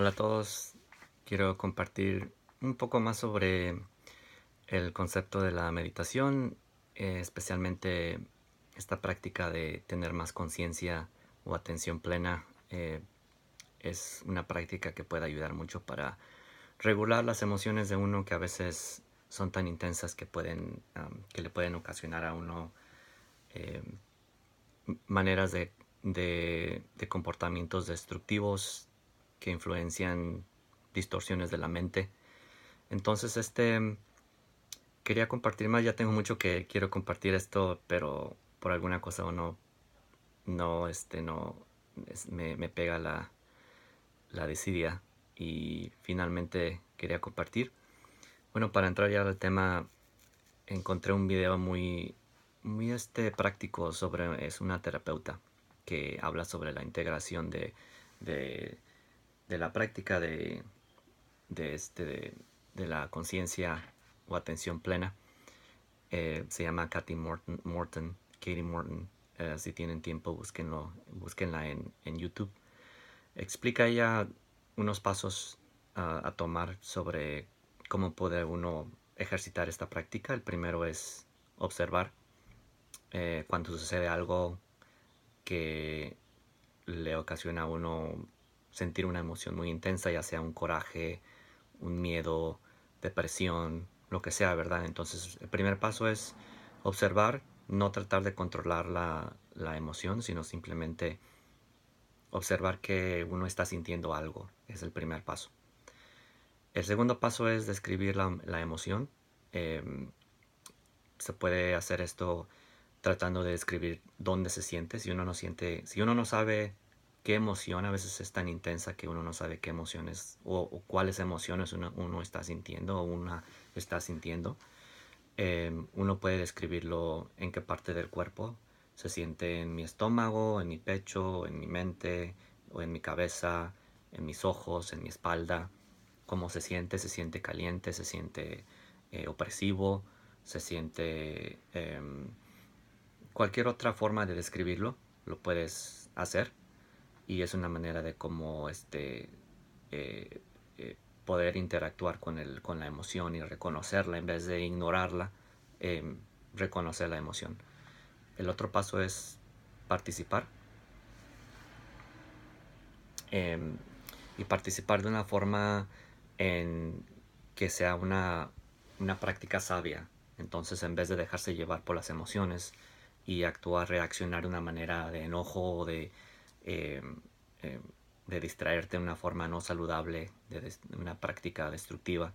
Hola a todos, quiero compartir un poco más sobre el concepto de la meditación, eh, especialmente esta práctica de tener más conciencia o atención plena. Eh, es una práctica que puede ayudar mucho para regular las emociones de uno que a veces son tan intensas que, pueden, que le pueden ocasionar a uno eh, maneras de, de comportamientos destructivos que influencian distorsiones de la mente. Entonces, este, quería compartir más, ya tengo mucho que quiero compartir esto, pero por alguna cosa o no, no, este, no, me, pega la, la desidia y finalmente quería compartir. Bueno, para entrar ya al tema, encontré un video muy, muy este, práctico sobre, es una terapeuta que habla sobre la integración de de la práctica de, este, de, la conciencia o atención plena. Eh, se llama Katy Morton, Katie Morton. Eh, si tienen tiempo, búsquenla en, en YouTube. Explica ella unos pasos ah, a tomar sobre cómo puede uno ejercitar esta práctica. El primero es observar eh, cuando sucede algo que le ocasiona a uno sentir una emoción muy intensa, ya sea un coraje, un miedo, depresión, lo que sea, ¿verdad? Entonces, el primer paso es observar, no tratar de controlar la, emoción, sino simplemente observar que uno está sintiendo algo. Es el primer paso. El segundo paso es describir la, emoción. Em, se puede hacer esto tratando de describir dónde se siente. Si uno no siente, si uno no sabe qué emoción a veces es tan intensa que uno no sabe qué emociones o, o cuáles emociones uno, está sintiendo o una está sintiendo. Em, uno puede describirlo en qué parte del cuerpo se siente en mi estómago, en mi pecho, en mi mente o en mi cabeza, en mis ojos, en mi espalda. Cómo se siente, se siente caliente, se siente eh, opresivo, se siente em, cualquier otra forma de describirlo, lo puedes hacer y es una manera de cómo este, eh, eh, poder interactuar con, el, con la emoción y reconocerla en vez de ignorarla, em, reconocer la emoción. El otro paso es participar. Em, y participar de una forma en que sea una, una práctica sabia. Entonces, en vez de dejarse llevar por las emociones y actuar, reaccionar de una manera de enojo o de, eh, eh, de distraerte de una forma no saludable, de, una práctica destructiva,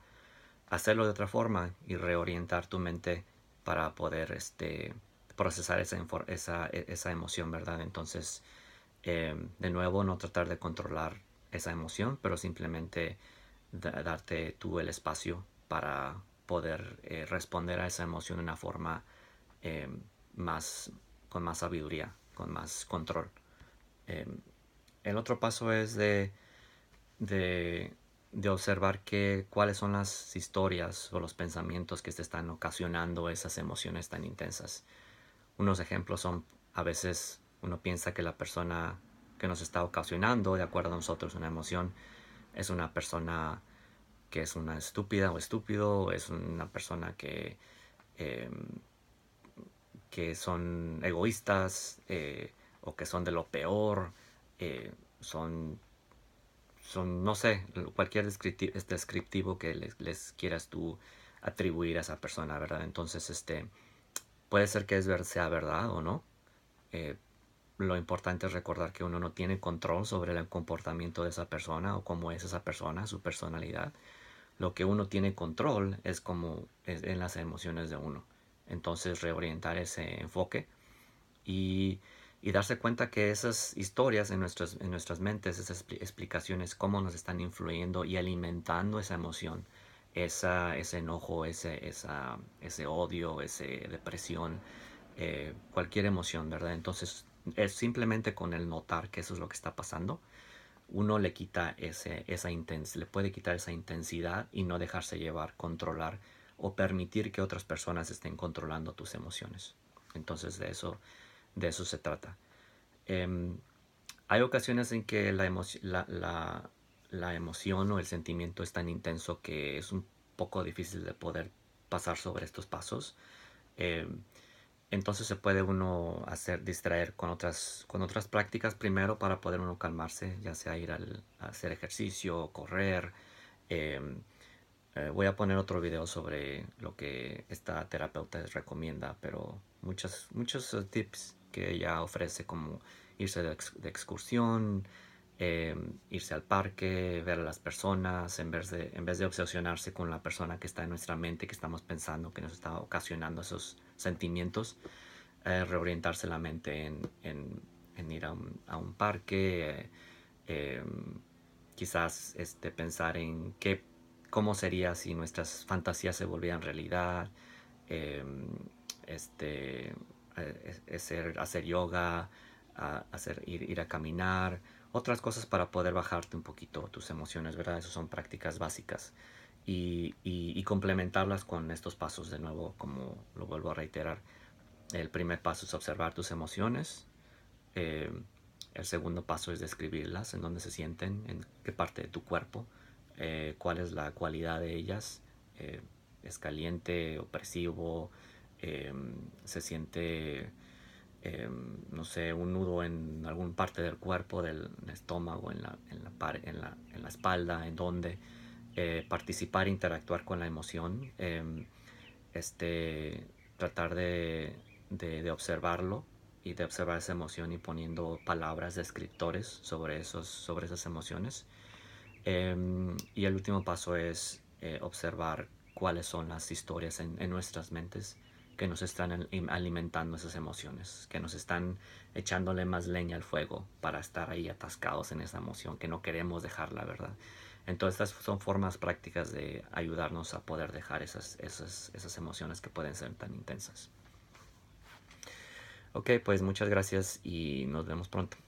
hacerlo de otra forma y reorientar tu mente para poder este, procesar esa, esa, e, esa emoción, ¿verdad? Entonces, em, de nuevo, no tratar de controlar esa emoción, pero simplemente darte tú el espacio para poder eh, responder a esa emoción de una forma em, más, con más sabiduría, con más control. Em, el otro paso es de, de, observar que, cuáles son las historias o los pensamientos que te están ocasionando esas emociones tan intensas. Unos ejemplos son, a veces uno piensa que la persona que nos está ocasionando, de acuerdo a nosotros, una emoción, es una persona que es una estúpida o estúpido, es una persona que, em, que son egoístas, eh, o que son de lo peor, eh, son, son, no sé, cualquier descriptivo, descriptivo que les, quieras tú atribuir a esa persona, ¿verdad? Entonces, este, puede ser que es, sea verdad o no. Eh, lo importante es recordar que uno no tiene control sobre el comportamiento de esa persona o cómo es esa persona, su personalidad. Lo que uno tiene control es como es en las emociones de uno. Entonces reorientar ese enfoque y y darse cuenta que esas historias en nuestras, en nuestras mentes, esas explicaciones, cómo nos están influyendo y alimentando esa emoción, esa, ese enojo, ese, esa, ese odio, esa depresión, eh, cualquier emoción, ¿verdad? Entonces, es simplemente con el notar que eso es lo que está pasando, uno le quita ese, esa le puede quitar esa intensidad y no dejarse llevar, controlar o permitir que otras personas estén controlando tus emociones. Entonces, de eso de eso se trata. Em, hay ocasiones en que la, emoción o el sentimiento es tan intenso que es un poco difícil de poder pasar sobre estos pasos. Em, entonces se puede uno hacer distraer con otras, con otras prácticas primero para poder uno calmarse, ya sea ir a hacer ejercicio, correr. Em, eh, voy a poner otro video sobre lo que esta terapeuta recomienda, pero muchos, muchos tips que ella ofrece como irse de, excursión, em, irse al parque, ver a las personas, en vez, de, en vez de obsesionarse con la persona que está en nuestra mente, que estamos pensando, que nos está ocasionando esos sentimientos, eh, reorientarse la mente en, ir a un, parque, em, quizás este, pensar en qué, cómo sería si nuestras fantasías se volvieran realidad, em, este, hacer, eh, hacer yoga, hacer, ir, a caminar, otras cosas para poder bajarte un poquito tus emociones, ¿verdad? Esas son prácticas básicas. Y, complementarlas con estos pasos de nuevo, como lo vuelvo a reiterar. El primer paso es observar tus emociones. Eh, el segundo paso es describirlas, en dónde se sienten, en qué parte de tu cuerpo, eh, cuál es la cualidad de ellas. es caliente, opresivo, Em, se siente, em, no sé, un nudo en alguna parte del cuerpo, del estómago, en la, espalda, en donde eh, participar, interactuar con la emoción, em, este, tratar de, observarlo y de observar esa emoción y poniendo palabras descriptores sobre, sobre esas emociones. y el último paso es eh, observar cuáles son las historias en nuestras mentes que nos están alimentando esas emociones, que nos están echándole más leña al fuego para estar ahí atascados en esa emoción, que no queremos dejarla, ¿verdad? Entonces estas son formas prácticas de ayudarnos a poder dejar esas, esas, esas emociones que pueden ser tan intensas. Ok, pues muchas gracias y nos vemos pronto.